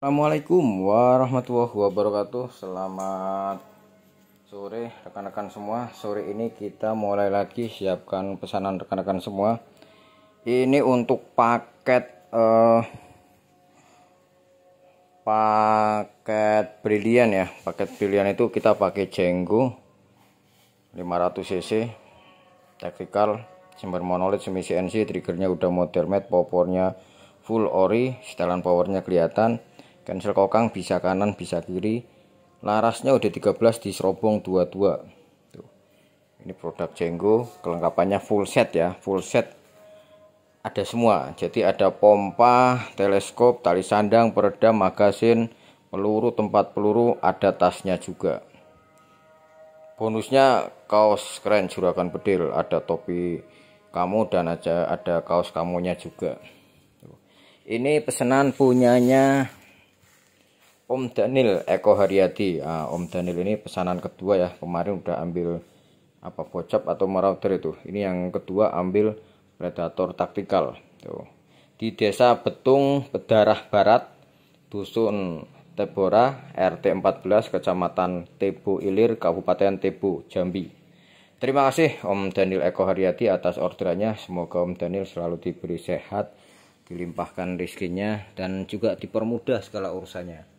Assalamualaikum warahmatullahi wabarakatuh Selamat sore rekan-rekan semua Sore ini kita mulai lagi siapkan pesanan rekan-rekan semua Ini untuk paket uh, Paket brilian ya Paket brilian itu kita pakai jenggo 500 cc Tactical Sumber monolit semi CNC Triggernya udah modern made Popornya full ori Setelan powernya kelihatan cancel kokang bisa kanan bisa kiri larasnya udah 13 di serobong 22 tuh ini produk jenggo kelengkapannya full set ya full set ada semua jadi ada pompa teleskop tali sandang peredam magasin peluru tempat peluru ada tasnya juga bonusnya kaos keren juragan bedil ada topi kamu dan aja ada kaos kamunya juga ini pesanan punyanya Om Daniel Eko Haryadi. Ah, Om Daniel ini pesanan kedua ya. Kemarin udah ambil apa bocap atau marauder itu. Ini yang kedua ambil predator taktikal. Tuh. Di Desa Betung, Bedarah Barat, Dusun Tebora, RT 14, Kecamatan tebu Ilir, Kabupaten tebu Jambi. Terima kasih Om Daniel Eko Haryati atas orderannya. Semoga Om Daniel selalu diberi sehat, dilimpahkan rezekinya, dan juga dipermudah segala urusannya.